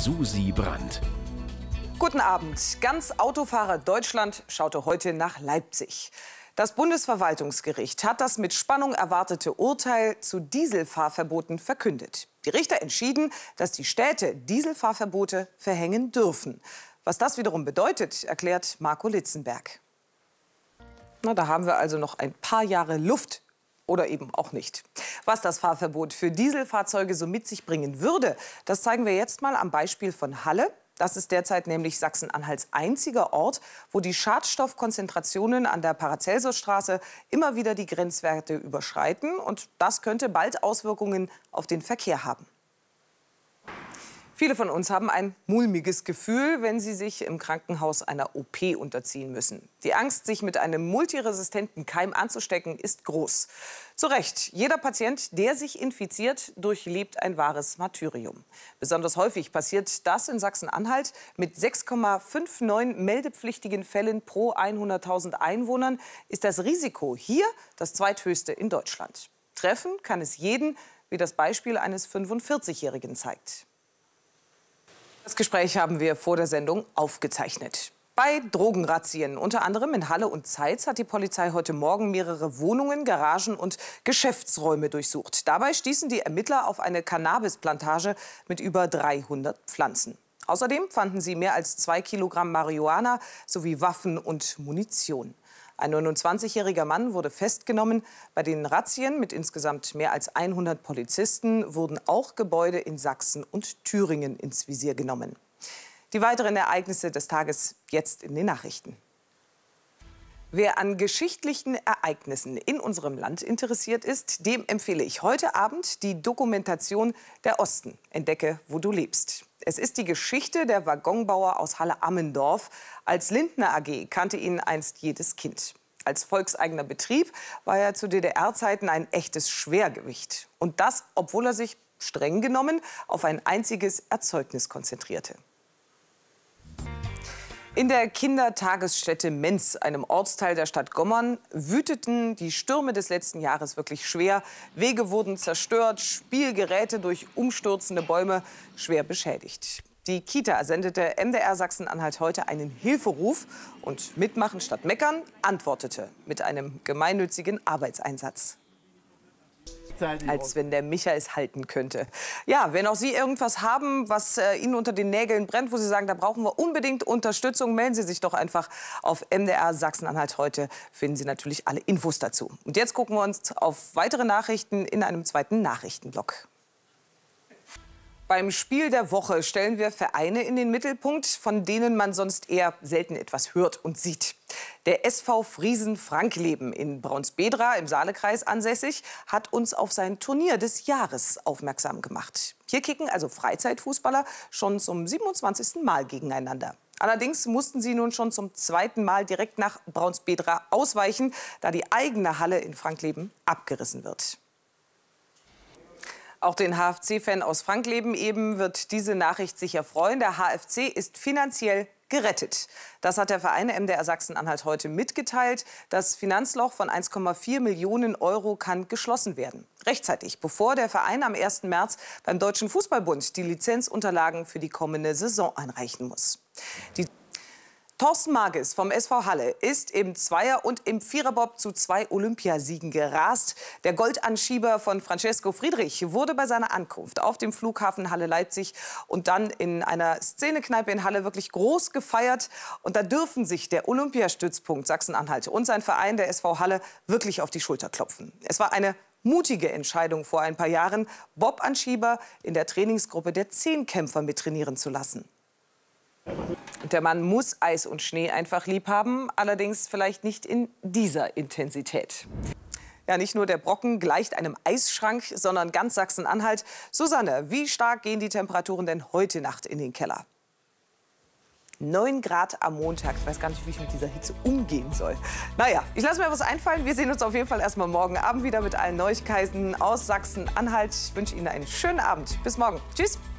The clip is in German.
Susi Brandt. Guten Abend. Ganz Autofahrer Deutschland schaute heute nach Leipzig. Das Bundesverwaltungsgericht hat das mit Spannung erwartete Urteil zu Dieselfahrverboten verkündet. Die Richter entschieden, dass die Städte Dieselfahrverbote verhängen dürfen. Was das wiederum bedeutet, erklärt Marco Litzenberg. Na, da haben wir also noch ein paar Jahre Luft oder eben auch nicht. Was das Fahrverbot für Dieselfahrzeuge so mit sich bringen würde, das zeigen wir jetzt mal am Beispiel von Halle. Das ist derzeit nämlich Sachsen-Anhalts einziger Ort, wo die Schadstoffkonzentrationen an der Paracelsusstraße immer wieder die Grenzwerte überschreiten. Und das könnte bald Auswirkungen auf den Verkehr haben. Viele von uns haben ein mulmiges Gefühl, wenn sie sich im Krankenhaus einer OP unterziehen müssen. Die Angst, sich mit einem multiresistenten Keim anzustecken, ist groß. Zu Recht, jeder Patient, der sich infiziert, durchlebt ein wahres Martyrium. Besonders häufig passiert das in Sachsen-Anhalt mit 6,59 meldepflichtigen Fällen pro 100.000 Einwohnern ist das Risiko hier das zweithöchste in Deutschland. Treffen kann es jeden, wie das Beispiel eines 45-Jährigen zeigt. Das Gespräch haben wir vor der Sendung aufgezeichnet. Bei Drogenrazzien, unter anderem in Halle und Zeitz, hat die Polizei heute Morgen mehrere Wohnungen, Garagen und Geschäftsräume durchsucht. Dabei stießen die Ermittler auf eine Cannabisplantage mit über 300 Pflanzen. Außerdem fanden sie mehr als zwei Kilogramm Marihuana sowie Waffen und Munition. Ein 29-jähriger Mann wurde festgenommen. Bei den Razzien mit insgesamt mehr als 100 Polizisten wurden auch Gebäude in Sachsen und Thüringen ins Visier genommen. Die weiteren Ereignisse des Tages jetzt in den Nachrichten. Wer an geschichtlichen Ereignissen in unserem Land interessiert ist, dem empfehle ich heute Abend die Dokumentation Der Osten, entdecke, wo du lebst. Es ist die Geschichte der Waggonbauer aus Halle-Ammendorf. Als Lindner AG kannte ihn einst jedes Kind. Als volkseigener Betrieb war er zu DDR-Zeiten ein echtes Schwergewicht. Und das, obwohl er sich streng genommen auf ein einziges Erzeugnis konzentrierte. In der Kindertagesstätte Menz, einem Ortsteil der Stadt Gommern, wüteten die Stürme des letzten Jahres wirklich schwer. Wege wurden zerstört, Spielgeräte durch umstürzende Bäume schwer beschädigt. Die Kita sendete MDR Sachsen-Anhalt heute einen Hilferuf und Mitmachen statt Meckern antwortete mit einem gemeinnützigen Arbeitseinsatz als wenn der Micha es halten könnte. Ja, wenn auch Sie irgendwas haben, was äh, Ihnen unter den Nägeln brennt, wo Sie sagen, da brauchen wir unbedingt Unterstützung, melden Sie sich doch einfach auf MDR Sachsen-Anhalt heute. Finden Sie natürlich alle Infos dazu. Und jetzt gucken wir uns auf weitere Nachrichten in einem zweiten Nachrichtenblock. Beim Spiel der Woche stellen wir Vereine in den Mittelpunkt, von denen man sonst eher selten etwas hört und sieht. Der SV Friesen Frankleben in Braunsbedra im Saalekreis ansässig hat uns auf sein Turnier des Jahres aufmerksam gemacht. Hier kicken also Freizeitfußballer schon zum 27. Mal gegeneinander. Allerdings mussten sie nun schon zum zweiten Mal direkt nach Braunsbedra ausweichen, da die eigene Halle in Frankleben abgerissen wird. Auch den HFC-Fan aus Frankleben eben wird diese Nachricht sicher freuen. Der HFC ist finanziell gerettet. Das hat der Verein MDR Sachsen-Anhalt heute mitgeteilt. Das Finanzloch von 1,4 Millionen Euro kann geschlossen werden. Rechtzeitig, bevor der Verein am 1. März beim Deutschen Fußballbund die Lizenzunterlagen für die kommende Saison einreichen muss. Die Thorsten Magis vom SV Halle ist im Zweier- und im Viererbob zu zwei Olympiasiegen gerast. Der Goldanschieber von Francesco Friedrich wurde bei seiner Ankunft auf dem Flughafen Halle-Leipzig und dann in einer Szenekneipe in Halle wirklich groß gefeiert. Und da dürfen sich der Olympiastützpunkt Sachsen-Anhalt und sein Verein, der SV Halle, wirklich auf die Schulter klopfen. Es war eine mutige Entscheidung vor ein paar Jahren, Bob-Anschieber in der Trainingsgruppe der Zehnkämpfer mittrainieren zu lassen. Der Mann muss Eis und Schnee einfach lieb haben, allerdings vielleicht nicht in dieser Intensität. Ja, nicht nur der Brocken gleicht einem Eisschrank, sondern ganz Sachsen-Anhalt. Susanne, wie stark gehen die Temperaturen denn heute Nacht in den Keller? 9 Grad am Montag. Ich weiß gar nicht, wie ich mit dieser Hitze umgehen soll. Naja, ich lasse mir was einfallen. Wir sehen uns auf jeden Fall erstmal morgen Abend wieder mit allen Neuigkeiten aus Sachsen-Anhalt. Ich wünsche Ihnen einen schönen Abend. Bis morgen. Tschüss.